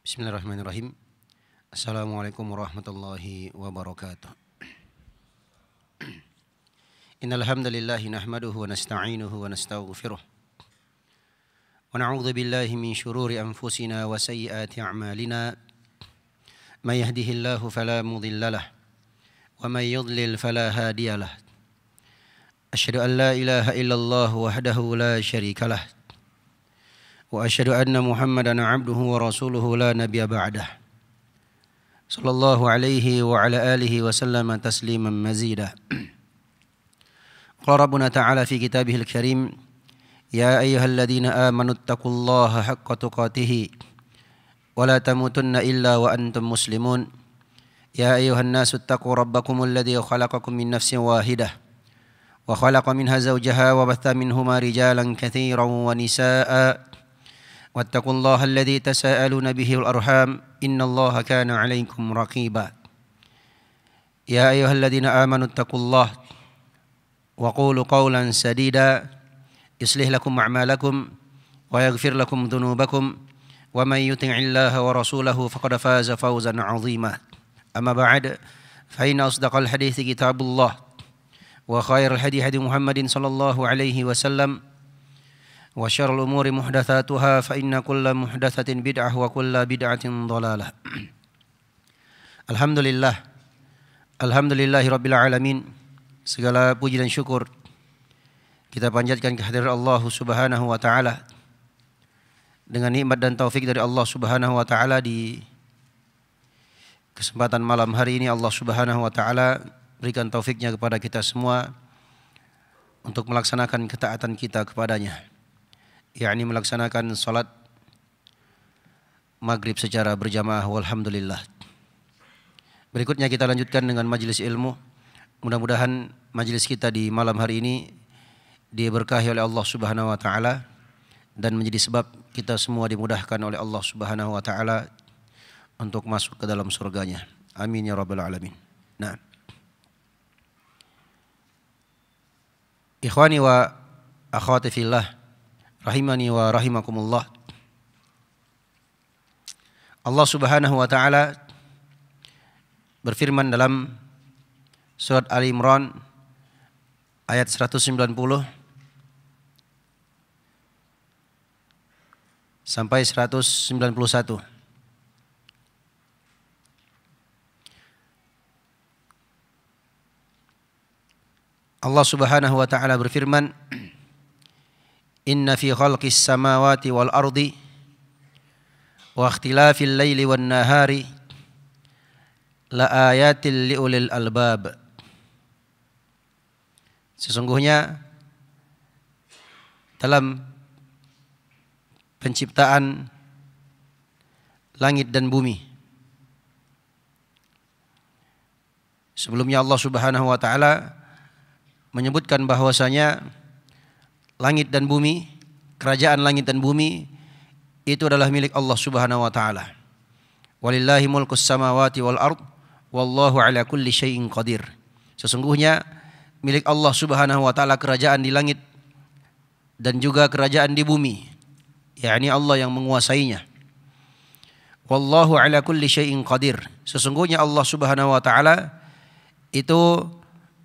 Bismillahirrahmanirrahim. Assalamualaikum warahmatullahi wabarakatuh. Innal hamdalillah nahmaduhu wa nasta'inuhu wa nastaghfiruh. Wa na'udzu billahi min shururi anfusina wa sayyiati a'malina. May yahdihillahu fala mudhillalah wa may yudlil fala hadiyalah. Asyhadu an la ilaha illallah wahdahu la syarikalah. وأشهد أن محمدا عبده ورسوله لا نبي بعده صلى الله عليه وعلى آله وسلم تسليما مزيدا قال ربنا تعالى في كتابه الكريم يا أيها الذين آمنوا اتقوا الله حق تقاته ولا تموتن إلا وأنتم مسلمون يا أيها الناس اتقوا ربكم الذي خلقكم من نفس واحدة وخلق منها زوجها وبث منهما رجالا كثيرا ونساء واتقوا الله الذي تساءلون به الأرحام إن الله كان عليكم رقيبا يا أيها الذين آمنوا اتقوا الله وقولوا قولا سديدا يصلح لكم أعمالكم ويغفر لكم ذنوبكم ومن يطع الله ورسوله فقد فاز فوزا عظيما أما بعد فإن أصدق الحديث كتاب الله وخير الحديث محمد صلى الله عليه وسلم وشر الأمور محدثاتها فإن كل محدثة بدعة وكل بدعة ضلالة الحمد لله الحمد لله رب العالمين segala puji dan syukur kita panjatkan kehadiran Allah Subhanahu wa taala dengan nikmat dan taufik dari Allah Subhanahu wa taala di kesempatan malam hari ini Allah Subhanahu wa taala berikan taufiknya kepada kita semua untuk melaksanakan ketaatan kita kepadanya yakni melaksanakan salat maghrib secara berjamaah walhamdulillah. Berikutnya kita lanjutkan dengan majelis ilmu. Mudah-mudahan majelis kita di malam hari ini diberkahi oleh Allah Subhanahu wa taala dan menjadi sebab kita semua dimudahkan oleh Allah Subhanahu wa taala untuk masuk ke dalam surganya. Amin ya rabbal alamin. Nah. Ikhwani wa akhwati fillah rahimani wa rahimakumullah. Allah Subhanahu wa taala berfirman dalam surat Ali Imran ayat 190 sampai 191. Allah Subhanahu wa taala berfirman Inna fi khalqis samawati wal ardi wa ikhtilafil laili wal nahari la ayatil liulil albab Sesungguhnya dalam penciptaan langit dan bumi Sebelumnya Allah Subhanahu wa taala menyebutkan bahwasanya langit dan bumi, kerajaan langit dan bumi itu adalah milik Allah Subhanahu wa taala. Walillahi mulkus samawati wal ard wallahu ala kulli syai'in qadir. Sesungguhnya milik Allah Subhanahu wa taala kerajaan di langit dan juga kerajaan di bumi. yakni Allah yang menguasainya. Wallahu ala kulli syai'in qadir. Sesungguhnya Allah Subhanahu wa taala itu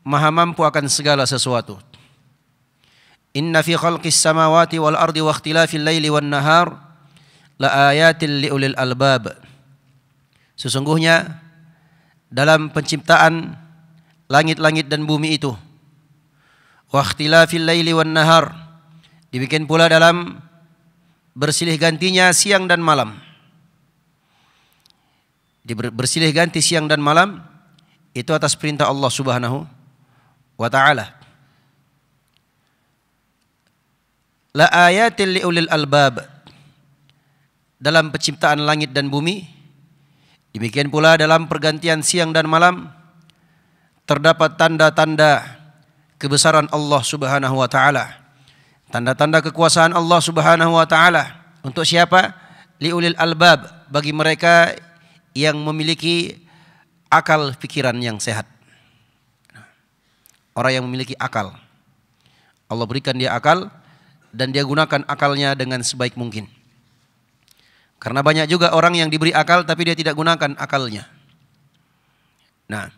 maha mampu akan segala sesuatu. Inna fi khalqis samawati wal ardi wa ikhtilafil laili wan nahar la ayatin li ulil albab. Sesungguhnya dalam penciptaan langit-langit dan bumi itu wa ikhtilafil laili wan nahar dibikin pula dalam bersilih gantinya siang dan malam. Bersilih ganti siang dan malam itu atas perintah Allah Subhanahu wa taala. La ayatil liulil albab. Dalam penciptaan langit dan bumi, demikian pula dalam pergantian siang dan malam terdapat tanda-tanda kebesaran Allah Subhanahu wa taala. Tanda-tanda kekuasaan Allah Subhanahu wa taala untuk siapa? Liulil albab bagi mereka yang memiliki akal pikiran yang sehat. Orang yang memiliki akal. Allah berikan dia akal dan dia gunakan akalnya dengan sebaik mungkin. Karena banyak juga orang yang diberi akal tapi dia tidak gunakan akalnya. Nah,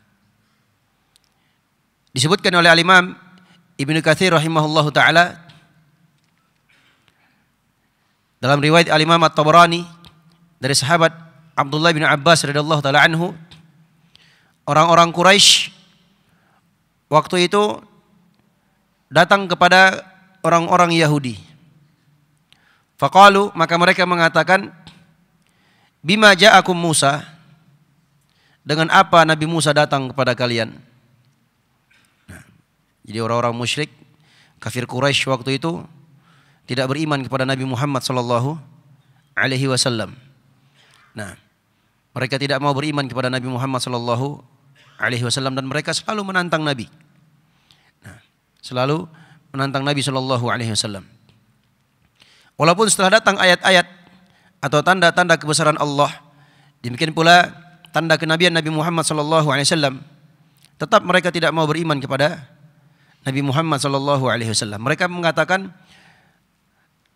disebutkan oleh Al-Imam Ibnu Katsir rahimahullahu taala dalam riwayat Al-Imam At-Tabarani dari sahabat Abdullah bin Abbas radhiyallahu taala anhu orang-orang Quraisy waktu itu datang kepada orang-orang Yahudi. Fakalu maka mereka mengatakan bima aku Musa dengan apa Nabi Musa datang kepada kalian. Nah, jadi orang-orang musyrik kafir Quraisy waktu itu tidak beriman kepada Nabi Muhammad sallallahu alaihi wasallam. Nah, mereka tidak mau beriman kepada Nabi Muhammad sallallahu alaihi wasallam dan mereka selalu menantang Nabi. Nah, selalu menantang Nabi Shallallahu Alaihi Wasallam. Walaupun setelah datang ayat-ayat atau tanda-tanda kebesaran Allah, demikian pula tanda kenabian Nabi Muhammad Shallallahu Alaihi Wasallam, tetap mereka tidak mau beriman kepada Nabi Muhammad Shallallahu Alaihi Wasallam. Mereka mengatakan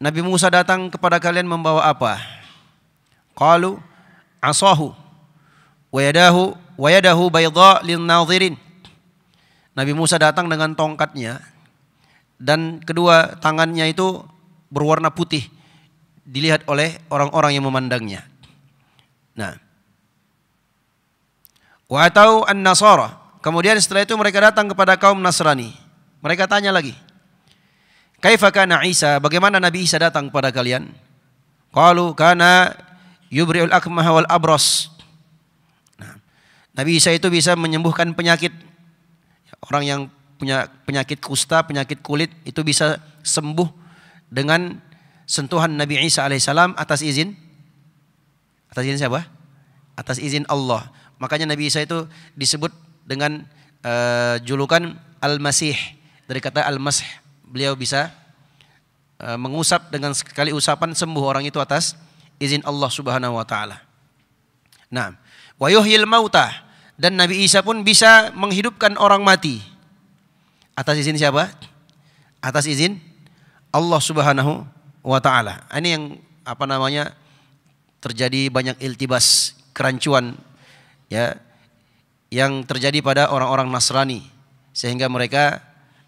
Nabi Musa datang kepada kalian membawa apa? Qalu asahu wayadahu wayadahu bayda lin Nabi Musa datang dengan tongkatnya dan kedua tangannya itu berwarna putih dilihat oleh orang-orang yang memandangnya. Nah, wa atau an-nasara. Kemudian setelah itu mereka datang kepada kaum Nasrani. Mereka tanya lagi. Kaifa kana Isa? Bagaimana Nabi Isa datang kepada kalian? Qalu kana yubri'ul akmah wal abros. Nah, Nabi Isa itu bisa menyembuhkan penyakit. Orang yang punya penyakit kusta, penyakit kulit itu bisa sembuh dengan sentuhan Nabi Isa alaihissalam atas izin atas izin siapa? Atas izin Allah. Makanya Nabi Isa itu disebut dengan uh, julukan Al-Masih dari kata Al-Masih. Beliau bisa uh, mengusap dengan sekali usapan sembuh orang itu atas izin Allah Subhanahu wa taala. Nah, wa yuhyil mautah dan Nabi Isa pun bisa menghidupkan orang mati. Atas izin siapa? Atas izin Allah Subhanahu wa taala. Ini yang apa namanya terjadi banyak iltibas, kerancuan ya yang terjadi pada orang-orang Nasrani sehingga mereka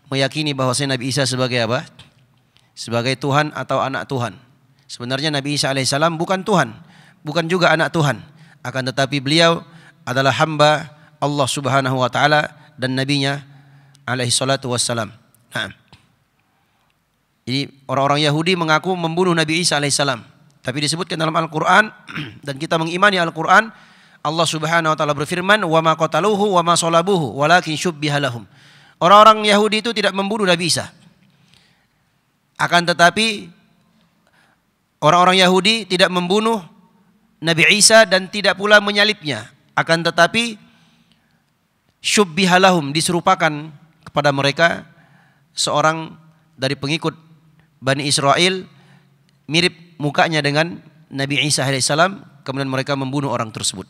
meyakini bahwa saya Nabi Isa sebagai apa? Sebagai Tuhan atau anak Tuhan. Sebenarnya Nabi Isa alaihissalam bukan Tuhan, bukan juga anak Tuhan, akan tetapi beliau adalah hamba Allah Subhanahu wa taala dan nabinya alaihi salatu wassalam. Nah. Jadi orang-orang Yahudi mengaku membunuh Nabi Isa alaihissalam. Tapi disebutkan dalam Al-Quran dan kita mengimani Al-Quran. Allah subhanahu wa ta'ala berfirman. Wa ma walakin Orang-orang Yahudi itu tidak membunuh Nabi Isa. Akan tetapi orang-orang Yahudi tidak membunuh Nabi Isa dan tidak pula menyalibnya. Akan tetapi syubbihalahum diserupakan kepada mereka seorang dari pengikut Bani Israel mirip mukanya dengan Nabi Isa alaihissalam kemudian mereka membunuh orang tersebut.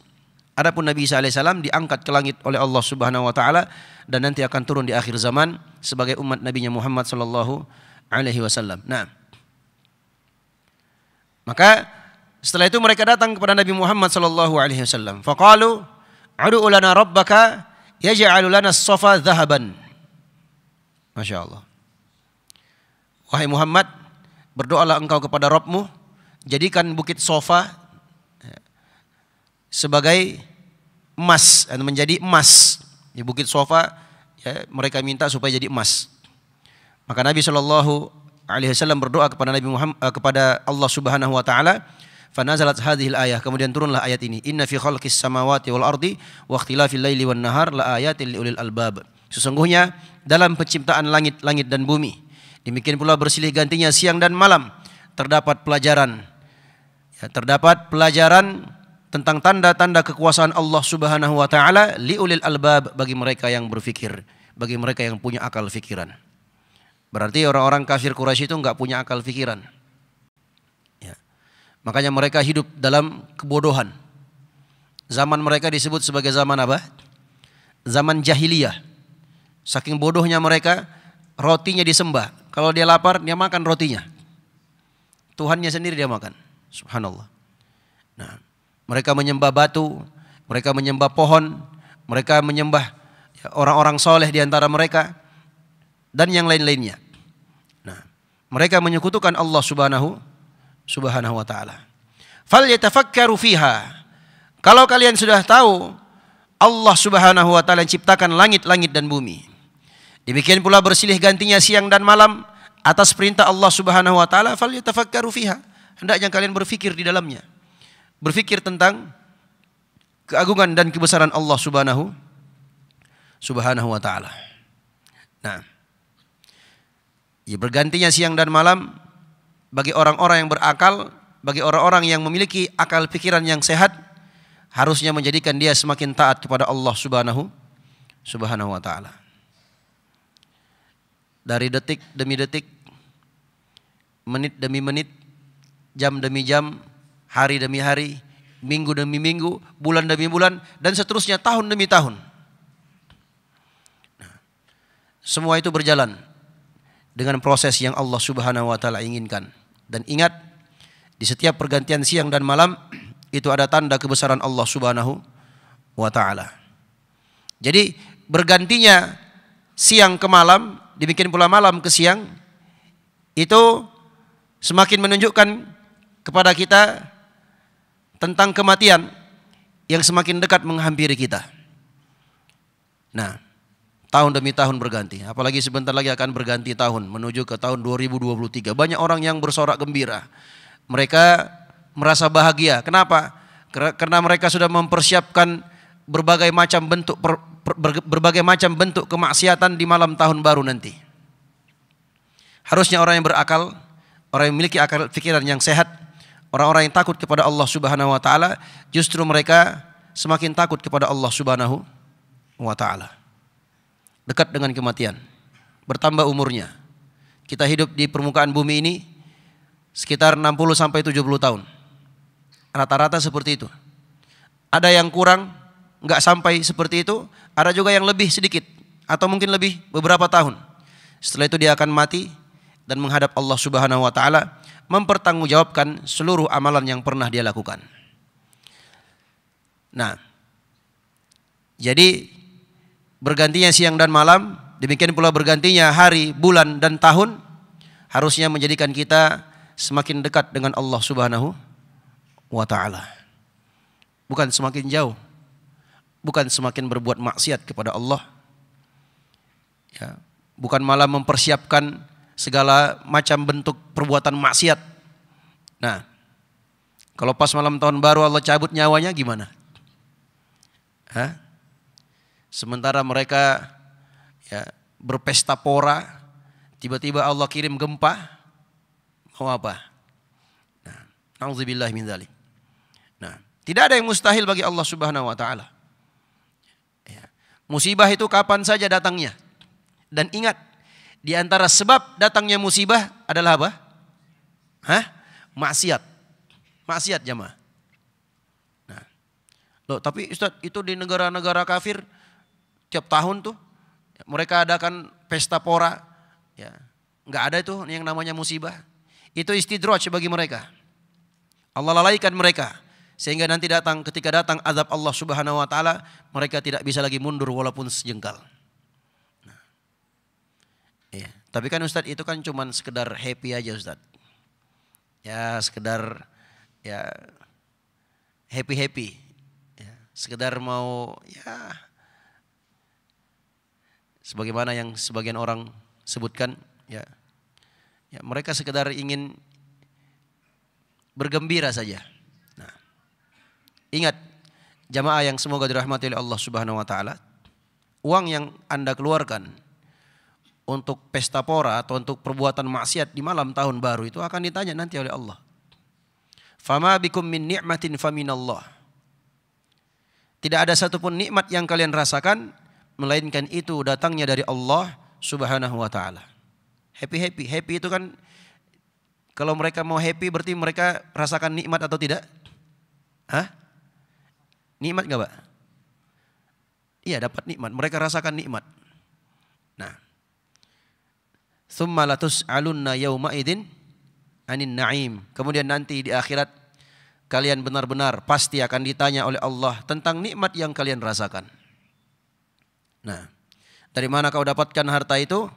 Adapun Nabi Isa alaihissalam diangkat ke langit oleh Allah Subhanahu wa taala dan nanti akan turun di akhir zaman sebagai umat Nabi Muhammad sallallahu alaihi wasallam. Nah, maka setelah itu mereka datang kepada Nabi Muhammad sallallahu alaihi wasallam. Faqalu, "Ud'u lana rabbaka yaj'al lana as-safa Masya Allah. Wahai Muhammad, berdoalah engkau kepada Robmu, jadikan bukit sofa eh, sebagai emas, eh, menjadi emas. Di bukit sofa ya, mereka minta supaya jadi emas. Maka Nabi Shallallahu Alaihi Wasallam berdoa kepada Nabi Muhammad eh, kepada Allah Subhanahu Wa Taala. Fanazalat hadhil ayah. Kemudian turunlah ayat ini. Inna fi khalqis samawati wal ardi wa ikhtilafil laili wan nahar la ayatin li ulil albab. Sesungguhnya dalam penciptaan langit-langit dan bumi. Demikian pula bersilih gantinya siang dan malam. Terdapat pelajaran. Ya, terdapat pelajaran tentang tanda-tanda kekuasaan Allah Subhanahu wa taala liulil albab bagi mereka yang berfikir, bagi mereka yang punya akal fikiran. Berarti orang-orang kafir Quraisy itu nggak punya akal fikiran. Ya. Makanya mereka hidup dalam kebodohan. Zaman mereka disebut sebagai zaman apa? Zaman jahiliyah. Saking bodohnya mereka, rotinya disembah. Kalau dia lapar, dia makan rotinya. Tuhannya sendiri dia makan. Subhanallah. Nah, mereka menyembah batu, mereka menyembah pohon, mereka menyembah orang-orang soleh di antara mereka dan yang lain-lainnya. Nah, mereka menyekutukan Allah Subhanahu Subhanahu wa taala. Fal yatafakkaru fiha. Kalau kalian sudah tahu Allah Subhanahu wa taala yang ciptakan langit-langit dan bumi. Demikian pula bersilih gantinya siang dan malam atas perintah Allah Subhanahu wa taala falyatafakkaru fiha. Hendaknya kalian berfikir di dalamnya. Berfikir tentang keagungan dan kebesaran Allah Subhanahu Subhanahu wa taala. Nah, ya bergantinya siang dan malam bagi orang-orang yang berakal, bagi orang-orang yang memiliki akal pikiran yang sehat harusnya menjadikan dia semakin taat kepada Allah Subhanahu Subhanahu wa taala dari detik demi detik, menit demi menit, jam demi jam, hari demi hari, minggu demi minggu, bulan demi bulan, dan seterusnya tahun demi tahun. Nah, semua itu berjalan dengan proses yang Allah Subhanahu wa taala inginkan. Dan ingat, di setiap pergantian siang dan malam itu ada tanda kebesaran Allah Subhanahu wa taala. Jadi bergantinya siang ke malam Dibikin pula malam ke siang itu semakin menunjukkan kepada kita tentang kematian yang semakin dekat menghampiri kita. Nah, tahun demi tahun berganti, apalagi sebentar lagi akan berganti tahun menuju ke tahun 2023. Banyak orang yang bersorak gembira. Mereka merasa bahagia. Kenapa? Karena mereka sudah mempersiapkan berbagai macam bentuk berbagai macam bentuk kemaksiatan di malam tahun baru nanti. Harusnya orang yang berakal, orang yang memiliki akal pikiran yang sehat, orang-orang yang takut kepada Allah Subhanahu wa taala, justru mereka semakin takut kepada Allah Subhanahu wa taala. Dekat dengan kematian, bertambah umurnya. Kita hidup di permukaan bumi ini sekitar 60 sampai 70 tahun. Rata-rata seperti itu. Ada yang kurang nggak sampai seperti itu, ada juga yang lebih sedikit atau mungkin lebih beberapa tahun. Setelah itu dia akan mati dan menghadap Allah Subhanahu wa taala mempertanggungjawabkan seluruh amalan yang pernah dia lakukan. Nah, jadi bergantinya siang dan malam, demikian pula bergantinya hari, bulan dan tahun harusnya menjadikan kita semakin dekat dengan Allah Subhanahu wa taala. Bukan semakin jauh bukan semakin berbuat maksiat kepada Allah. Ya, bukan malah mempersiapkan segala macam bentuk perbuatan maksiat. Nah, kalau pas malam tahun baru Allah cabut nyawanya gimana? Hah? Sementara mereka ya, berpesta pora, tiba-tiba Allah kirim gempa, mau apa? Nah, min Nah, tidak ada yang mustahil bagi Allah Subhanahu wa taala. Musibah itu kapan saja datangnya. Dan ingat, di antara sebab datangnya musibah adalah apa? Hah? Maksiat. Maksiat jamaah. Nah. Loh, tapi Ustaz, itu di negara-negara kafir tiap tahun tuh mereka adakan pesta pora ya. Enggak ada itu yang namanya musibah. Itu istidraj bagi mereka. Allah lalaikan mereka sehingga nanti datang ketika datang azab Allah Subhanahu wa taala mereka tidak bisa lagi mundur walaupun sejengkal. Nah. Ya, tapi kan Ustadz itu kan cuman sekedar happy aja Ustadz. Ya, sekedar ya happy-happy. Ya, sekedar mau ya sebagaimana yang sebagian orang sebutkan ya. Ya, mereka sekedar ingin bergembira saja. Ingat, jamaah yang semoga dirahmati oleh Allah Subhanahu wa taala. Uang yang Anda keluarkan untuk pesta pora atau untuk perbuatan maksiat di malam tahun baru itu akan ditanya nanti oleh Allah. Fama bikum min ni'matin faminallah. Tidak ada satupun nikmat yang kalian rasakan melainkan itu datangnya dari Allah Subhanahu wa taala. Happy-happy, happy itu kan kalau mereka mau happy berarti mereka rasakan nikmat atau tidak? Hah? Nikmat gak Pak? Iya dapat nikmat, mereka rasakan nikmat. Nah. sumalatus latus'alunna yawma idin anin na'im. Kemudian nanti di akhirat kalian benar-benar pasti akan ditanya oleh Allah tentang nikmat yang kalian rasakan. Nah, dari mana kau dapatkan harta itu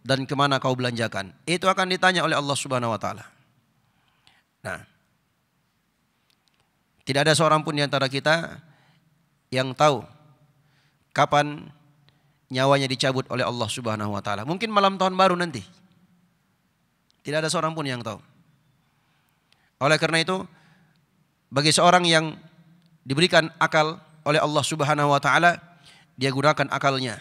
dan kemana kau belanjakan? Itu akan ditanya oleh Allah Subhanahu wa taala. Nah, tidak ada seorang pun di antara kita yang tahu kapan nyawanya dicabut oleh Allah Subhanahu wa taala. Mungkin malam tahun baru nanti. Tidak ada seorang pun yang tahu. Oleh karena itu, bagi seorang yang diberikan akal oleh Allah Subhanahu wa taala, dia gunakan akalnya.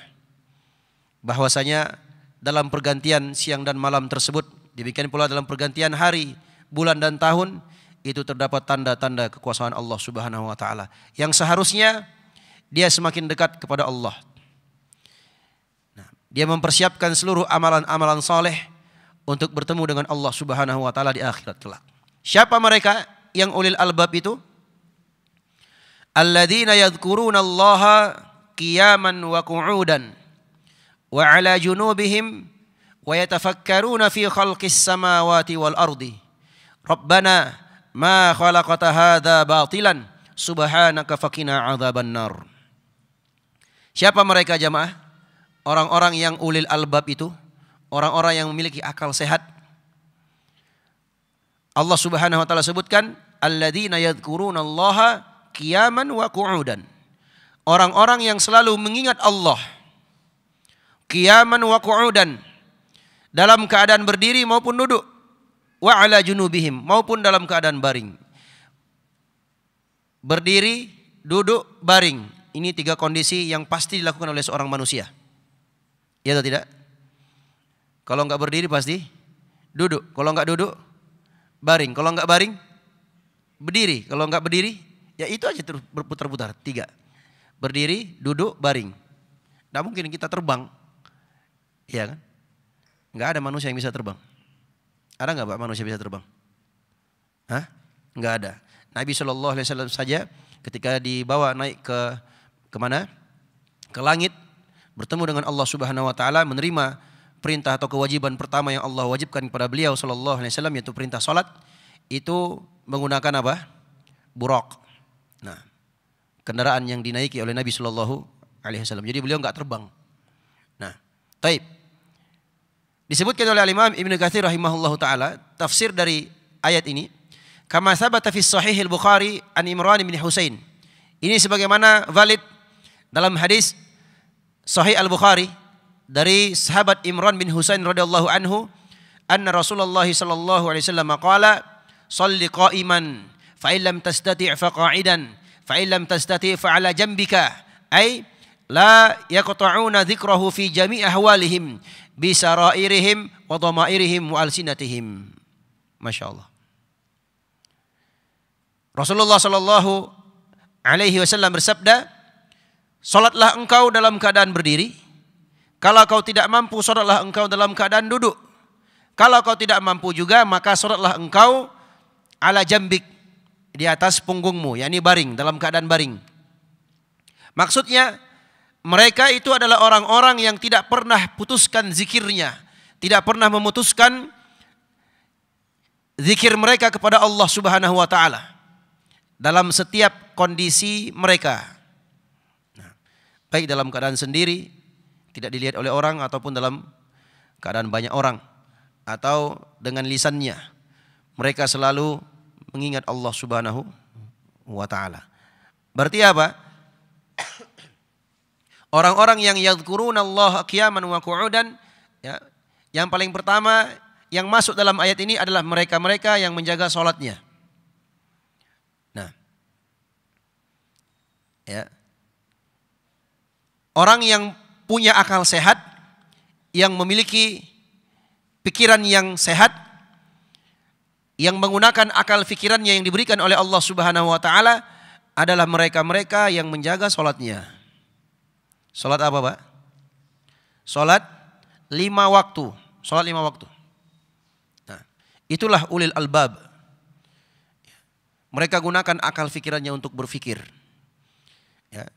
Bahwasanya dalam pergantian siang dan malam tersebut, demikian pula dalam pergantian hari, bulan dan tahun, itu terdapat tanda-tanda kekuasaan Allah Subhanahu wa taala yang seharusnya dia semakin dekat kepada Allah. Nah, dia mempersiapkan seluruh amalan-amalan soleh untuk bertemu dengan Allah Subhanahu wa taala di akhirat kelak. Siapa mereka yang ulil albab itu? Alladzina yadhkuruna Allah qiyaman wa qu'udan wa 'ala junubihim wa yatafakkaruna fi khalqis samawati wal ardi. Rabbana ma khalaqta hadha batilan subhanaka faqina adzaban nar. Siapa mereka jamaah? Orang-orang yang ulil albab itu, orang-orang yang memiliki akal sehat. Allah Subhanahu wa taala sebutkan alladzina yadhkurunallaha qiyaman wa qu'udan. Orang-orang yang selalu mengingat Allah qiyaman wa qu'udan dalam keadaan berdiri maupun duduk wa ala junubihim maupun dalam keadaan baring. Berdiri, duduk, baring. Ini tiga kondisi yang pasti dilakukan oleh seorang manusia. Iya atau tidak? Kalau nggak berdiri pasti duduk. Kalau nggak duduk, baring. Kalau nggak baring, berdiri. Kalau nggak berdiri, ya itu aja terus berputar-putar. Tiga. Berdiri, duduk, baring. Nggak mungkin kita terbang. ya kan? Nggak ada manusia yang bisa terbang. Ada nggak pak manusia bisa terbang? Hah? Nggak ada. Nabi Shallallahu Alaihi Wasallam saja ketika dibawa naik ke kemana? Ke langit, bertemu dengan Allah Subhanahu wa taala, menerima perintah atau kewajiban pertama yang Allah wajibkan kepada beliau sallallahu alaihi wasallam yaitu perintah salat itu menggunakan apa? Buraq. Nah, kendaraan yang dinaiki oleh Nabi sallallahu alaihi wasallam. Jadi beliau nggak terbang. Nah, taib. Disebutkan oleh Imam Ibnu Katsir rahimahullahu taala tafsir dari ayat ini kama sabata fi sahih al-Bukhari an Imran bin Husain. Ini sebagaimana valid dalam hadis Sahih Al-Bukhari dari sahabat Imran bin Husain radhiyallahu anhu, anna Rasulullah sallallahu alaihi wasallam qala, "Shalli qa'iman, fa in tastati' fa qa'idan, fa in tastati' fa 'ala jambika." Ai la yaqta'una dzikrahu fi jami' ahwalihim bisarairihim wa dhamairihim wa alsinatihim. Rasulullah Shallallahu Alaihi Wasallam bersabda, Salatlah engkau dalam keadaan berdiri. Kalau kau tidak mampu, salatlah engkau dalam keadaan duduk. Kalau kau tidak mampu juga, maka salatlah engkau ala jambik di atas punggungmu, yakni baring, dalam keadaan baring. Maksudnya mereka itu adalah orang-orang yang tidak pernah putuskan zikirnya, tidak pernah memutuskan zikir mereka kepada Allah Subhanahu wa taala dalam setiap kondisi mereka baik dalam keadaan sendiri, tidak dilihat oleh orang ataupun dalam keadaan banyak orang atau dengan lisannya. Mereka selalu mengingat Allah Subhanahu wa taala. Berarti apa? Orang-orang yang yadhkuruna Allah qiyaman wa qu'udan ya, yang paling pertama yang masuk dalam ayat ini adalah mereka-mereka yang menjaga sholatnya. Nah, ya, Orang yang punya akal sehat, yang memiliki pikiran yang sehat, yang menggunakan akal pikirannya yang diberikan oleh Allah Subhanahu wa taala adalah mereka-mereka yang menjaga sholatnya. Sholat apa, Pak? Sholat lima waktu. Sholat lima waktu. Nah, itulah ulil albab. Mereka gunakan akal fikirannya untuk berfikir. Ya.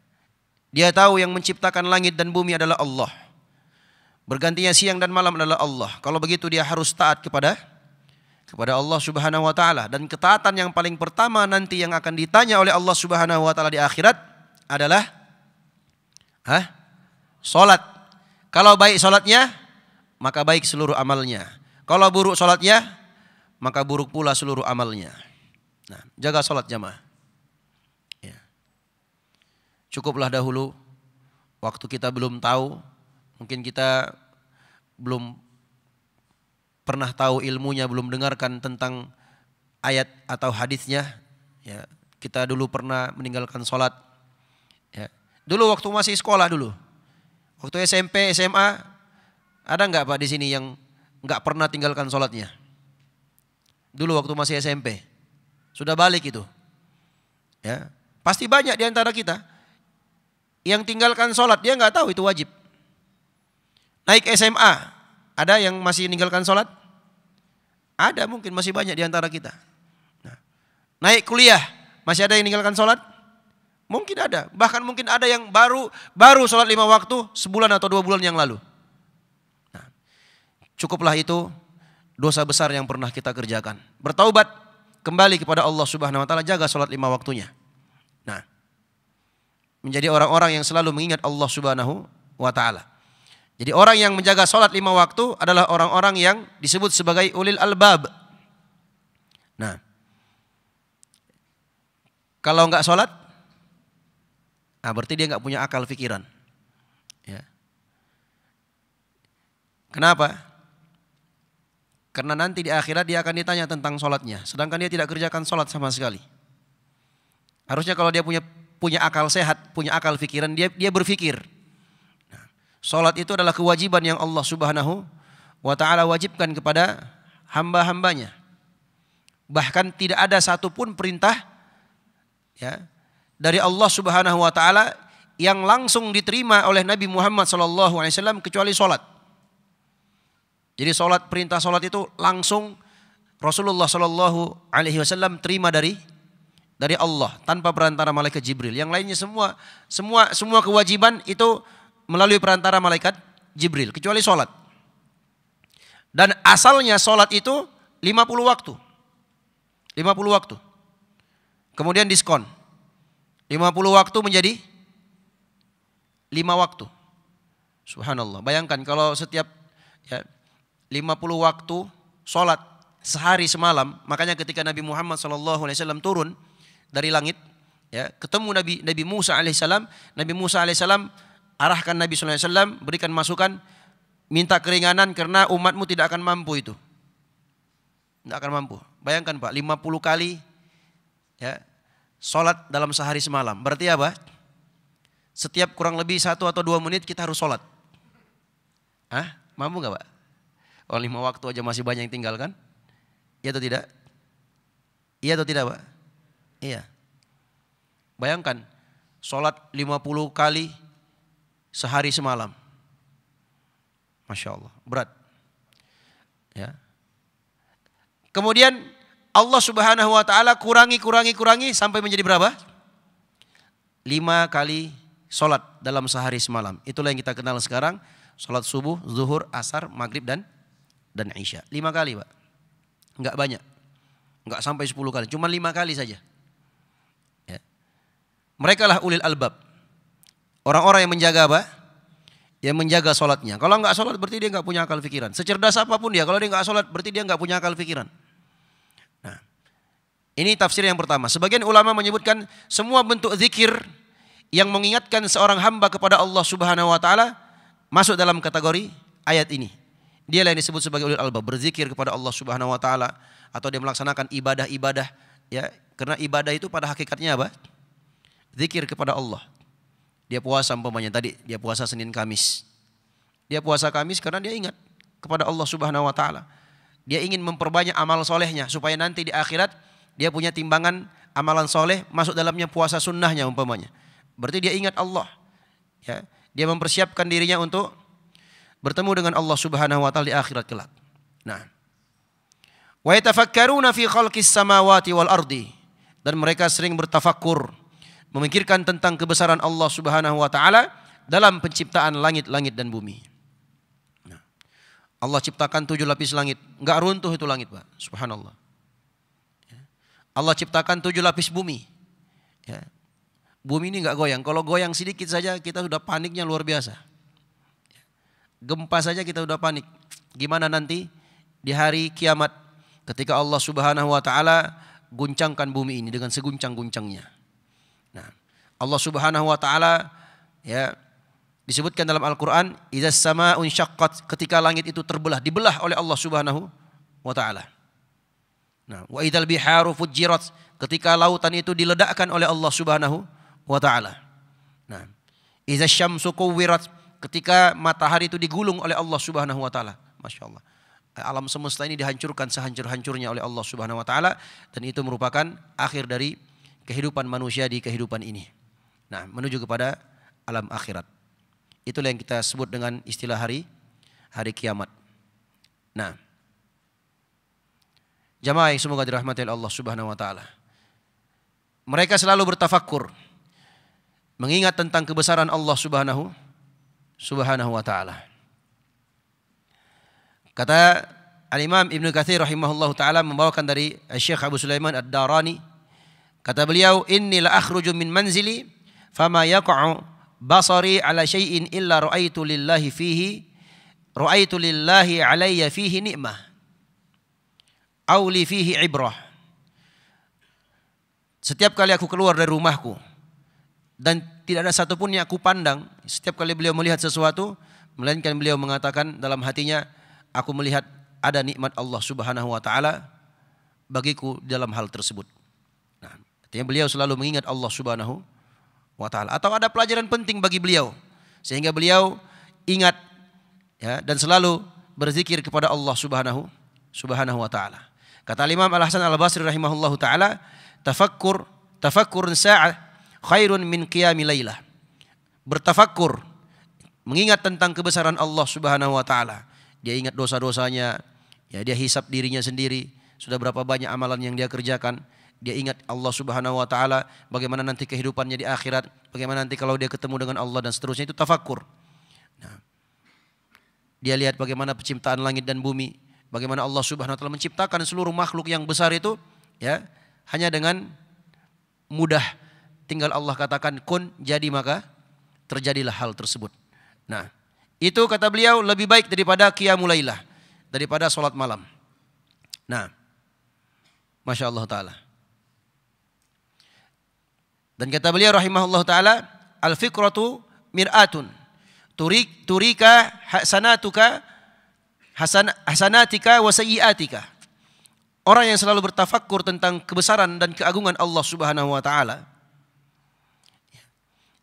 Dia tahu yang menciptakan langit dan bumi adalah Allah. Bergantinya siang dan malam adalah Allah. Kalau begitu dia harus taat kepada kepada Allah Subhanahu wa taala dan ketaatan yang paling pertama nanti yang akan ditanya oleh Allah Subhanahu wa taala di akhirat adalah hah? Salat. Kalau baik salatnya, maka baik seluruh amalnya. Kalau buruk salatnya, maka buruk pula seluruh amalnya. Nah, jaga salat jamaah. Cukuplah dahulu, waktu kita belum tahu, mungkin kita belum pernah tahu ilmunya, belum dengarkan tentang ayat atau hadisnya. Ya, kita dulu pernah meninggalkan sholat. Ya. Dulu waktu masih sekolah dulu, waktu SMP, SMA, ada nggak pak di sini yang nggak pernah tinggalkan sholatnya? Dulu waktu masih SMP, sudah balik itu. Ya, pasti banyak di antara kita yang tinggalkan sholat dia nggak tahu itu wajib. Naik SMA, ada yang masih meninggalkan sholat? Ada mungkin masih banyak di antara kita. Nah, naik kuliah, masih ada yang meninggalkan sholat? Mungkin ada, bahkan mungkin ada yang baru baru sholat lima waktu sebulan atau dua bulan yang lalu. Nah, cukuplah itu dosa besar yang pernah kita kerjakan. Bertaubat kembali kepada Allah Subhanahu Wa Taala, jaga sholat lima waktunya. Nah menjadi orang-orang yang selalu mengingat Allah Subhanahu wa taala. Jadi orang yang menjaga salat lima waktu adalah orang-orang yang disebut sebagai ulil albab. Nah, kalau nggak sholat, nah berarti dia nggak punya akal pikiran. Ya. Kenapa? Karena nanti di akhirat dia akan ditanya tentang sholatnya, sedangkan dia tidak kerjakan sholat sama sekali. Harusnya kalau dia punya punya akal sehat, punya akal pikiran, dia dia berpikir. Nah, salat itu adalah kewajiban yang Allah Subhanahu wa taala wajibkan kepada hamba-hambanya. Bahkan tidak ada satupun perintah ya dari Allah Subhanahu wa taala yang langsung diterima oleh Nabi Muhammad SAW kecuali sholat. Jadi sholat perintah sholat itu langsung Rasulullah Shallallahu Alaihi Wasallam terima dari dari Allah tanpa perantara malaikat Jibril. Yang lainnya semua semua semua kewajiban itu melalui perantara malaikat Jibril kecuali sholat. Dan asalnya sholat itu 50 waktu. 50 waktu. Kemudian diskon. 50 waktu menjadi 5 waktu. Subhanallah. Bayangkan kalau setiap ya, 50 waktu sholat sehari semalam. Makanya ketika Nabi Muhammad SAW turun dari langit ya ketemu Nabi Nabi Musa alaihissalam Nabi Musa alaihissalam arahkan Nabi sallallahu alaihi berikan masukan minta keringanan karena umatmu tidak akan mampu itu tidak akan mampu bayangkan Pak 50 kali ya sholat dalam sehari semalam berarti apa setiap kurang lebih satu atau dua menit kita harus sholat ah mampu nggak Pak Oh lima waktu aja masih banyak yang tinggal kan iya atau tidak iya atau tidak Pak Iya. Bayangkan, sholat 50 kali sehari semalam. Masya Allah, berat. Ya. Kemudian Allah subhanahu wa ta'ala kurangi, kurangi, kurangi sampai menjadi berapa? Lima kali sholat dalam sehari semalam. Itulah yang kita kenal sekarang. Sholat subuh, zuhur, asar, maghrib, dan dan isya. Lima kali pak. Enggak banyak. Enggak sampai sepuluh kali. Cuma lima kali saja. Mereka lah ulil albab. Orang-orang yang menjaga apa? Yang menjaga sholatnya. Kalau nggak sholat berarti dia nggak punya akal fikiran. Secerdas apapun dia, kalau dia nggak sholat berarti dia nggak punya akal fikiran. Nah, ini tafsir yang pertama. Sebagian ulama menyebutkan semua bentuk zikir yang mengingatkan seorang hamba kepada Allah Subhanahu wa taala masuk dalam kategori ayat ini. lah yang disebut sebagai ulil albab, berzikir kepada Allah Subhanahu wa taala atau dia melaksanakan ibadah-ibadah ya, karena ibadah itu pada hakikatnya apa? zikir kepada Allah. Dia puasa umpamanya tadi, dia puasa Senin Kamis. Dia puasa Kamis karena dia ingat kepada Allah Subhanahu wa taala. Dia ingin memperbanyak amal solehnya supaya nanti di akhirat dia punya timbangan amalan soleh masuk dalamnya puasa sunnahnya umpamanya. Berarti dia ingat Allah. Ya, dia mempersiapkan dirinya untuk bertemu dengan Allah Subhanahu wa taala di akhirat kelak. Nah, wa yatafakkaruna fi khalqis samawati wal ardi dan mereka sering bertafakur memikirkan tentang kebesaran Allah Subhanahu wa taala dalam penciptaan langit-langit dan bumi. Nah, Allah ciptakan tujuh lapis langit, Enggak runtuh itu langit, Pak. Subhanallah. Ya. Allah ciptakan tujuh lapis bumi. Ya. Bumi ini enggak goyang. Kalau goyang sedikit saja kita sudah paniknya luar biasa. Ya. Gempa saja kita sudah panik. Gimana nanti di hari kiamat ketika Allah Subhanahu wa taala guncangkan bumi ini dengan seguncang-guncangnya. Allah Subhanahu wa taala ya disebutkan dalam Al-Qur'an idza samaa'un syaqqat ketika langit itu terbelah dibelah oleh Allah Subhanahu wa taala. Nah, wa idzal biharu fujirat ketika lautan itu diledakkan oleh Allah Subhanahu wa taala. Nah, idza syamsu kuwirat ketika matahari itu digulung oleh Allah Subhanahu wa taala. Masya Alam semesta ini dihancurkan sehancur-hancurnya oleh Allah Subhanahu wa taala dan itu merupakan akhir dari kehidupan manusia di kehidupan ini. Nah, menuju kepada alam akhirat. Itulah yang kita sebut dengan istilah hari hari kiamat. Nah, jamaah yang semoga dirahmati Allah Subhanahu wa taala. Mereka selalu bertafakur mengingat tentang kebesaran Allah Subhanahu Subhanahu wa taala. Kata Al-Imam Ibn Kathir rahimahullah ta'ala membawakan dari Syekh Abu Sulaiman Ad-Darani. Kata beliau, Inni la akhruju min manzili fama yaqa'u basari ala syai'in illa ra'aitu lillahi fihi ra'aitu lillahi alayya fihi ni'mah aw li fihi ibrah setiap kali aku keluar dari rumahku dan tidak ada satupun yang aku pandang setiap kali beliau melihat sesuatu melainkan beliau mengatakan dalam hatinya aku melihat ada nikmat Allah Subhanahu wa taala bagiku dalam hal tersebut. Nah, artinya beliau selalu mengingat Allah Subhanahu wa taala atau ada pelajaran penting bagi beliau sehingga beliau ingat ya dan selalu berzikir kepada Allah Subhanahu Subhanahu wa taala. Kata Imam Al Hasan Al Basri rahimahullahu taala, tafakkur tafakkur sa'ah khairun min qiyami lailah. Bertafakkur mengingat tentang kebesaran Allah Subhanahu wa taala. Dia ingat dosa-dosanya, ya dia hisap dirinya sendiri, sudah berapa banyak amalan yang dia kerjakan, dia ingat Allah Subhanahu wa taala, bagaimana nanti kehidupannya di akhirat, bagaimana nanti kalau dia ketemu dengan Allah dan seterusnya itu tafakur. Nah, dia lihat bagaimana penciptaan langit dan bumi, bagaimana Allah Subhanahu wa taala menciptakan seluruh makhluk yang besar itu ya, hanya dengan mudah tinggal Allah katakan kun jadi maka terjadilah hal tersebut. Nah, itu kata beliau lebih baik daripada qiyamulailah, daripada sholat malam. Nah, Masya Allah Ta'ala. Dan kata beliau rahimahullah taala, al fikratu mir'atun. Turik turika hasanatuka hasan, hasanatika wasayiatika Orang yang selalu bertafakur tentang kebesaran dan keagungan Allah Subhanahu wa taala